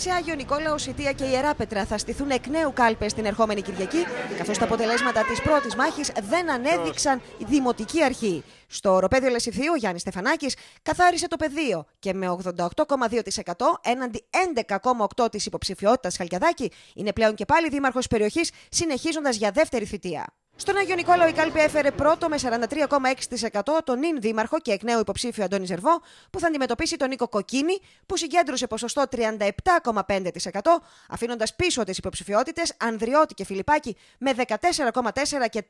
Σε Άγιο Νικόλαο, Σιτία και Ιερά Πέτρα θα στηθούν εκ νέου κάλπες την ερχόμενη Κυριακή, καθώς τα αποτελέσματα της πρώτης μάχης δεν ανέδειξαν Δημοτική Αρχή. Στο οροπέδιο Λεσιθίου, Γιάννης Στεφανάκης καθάρισε το πεδίο και με 88,2% έναντι 11,8% της υποψηφιότητας Χαλκιαδάκη είναι πλέον και πάλι δήμαρχος περιοχής, συνεχίζοντας για δεύτερη θητεία. Στον Άγιο Νικόλαο η κάλπη έφερε πρώτο με 43,6% τον νυν δήμαρχο και εκ νέου υποψήφιο Αντώνη Ζερβό που θα αντιμετωπίσει τον Νίκο Κοκκίνη που συγκέντρωσε ποσοστό 37,5% αφήνοντας πίσω τις υποψηφιότητες Ανδριώτη και Φιλιπάκη με 14,4% και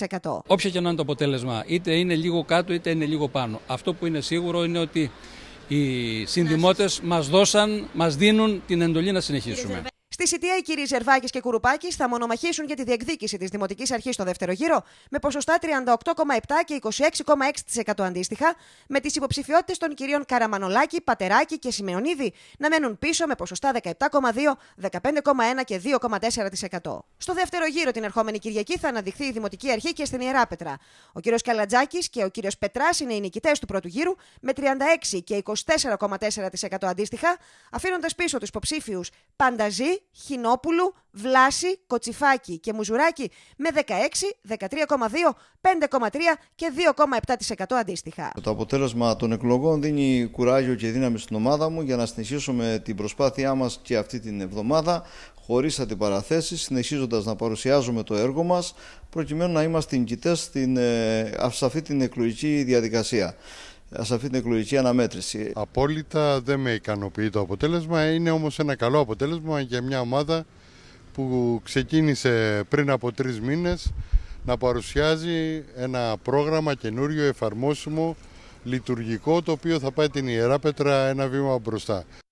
4,5%. Όποιο και να είναι το αποτέλεσμα είτε είναι λίγο κάτω είτε είναι λίγο πάνω. Αυτό που είναι σίγουρο είναι ότι οι συνδημότες μας δώσαν, μας δίνουν την εντολή να συνεχίσουμε. Στη Σιτία, οι κύριοι Ζερβάκης και Κουρουπάκης θα μονομαχήσουν για τη διεκδίκηση της Δημοτικής Αρχής στο δεύτερο γύρο με ποσοστά 38,7 και 26,6% αντίστοιχα, με τις υποψηφιότητες των κυρίων Καραμανολάκη, Πατεράκη και Σιμεωνίδη να μένουν πίσω με ποσοστά 17,2, 15,1 και 2,4%. Στο δεύτερο γύρο την ερχόμενη Κυριακή θα αναδειχθεί η Δημοτική Αρχή και στην Πέτρα. Ο κύριος Καλατζάκης και ο κύριος Πετράς είναι οι νικητές του πρώτου γύρου με 36 και 24,4% αντίστοιχα, αφήνοντας πίσω τους υποψήφιους Πανταζή Χινόπουλου, Βλάση, Κοτσιφάκη και Μουζουράκη με 16, 13,2, 5,3 και 2,7% αντίστοιχα. Το αποτέλεσμα των εκλογών δίνει κουράγιο και δύναμη στην ομάδα μου για να συνεχίσουμε την προσπάθειά μας και αυτή την εβδομάδα χωρίς αντιπαραθέσεις, συνεχίζοντας να παρουσιάζουμε το έργο μας προκειμένου να είμαστε νικητές ε, σε αυτή την εκλογική διαδικασία σε αυτή την εκλογική αναμέτρηση. Απόλυτα δεν με ικανοποιεί το αποτέλεσμα, είναι όμως ένα καλό αποτέλεσμα για μια ομάδα που ξεκίνησε πριν από τρεις μήνες να παρουσιάζει ένα πρόγραμμα καινούριο εφαρμόσιμο λειτουργικό το οποίο θα πάει την Ιερά Πέτρα ένα βήμα μπροστά.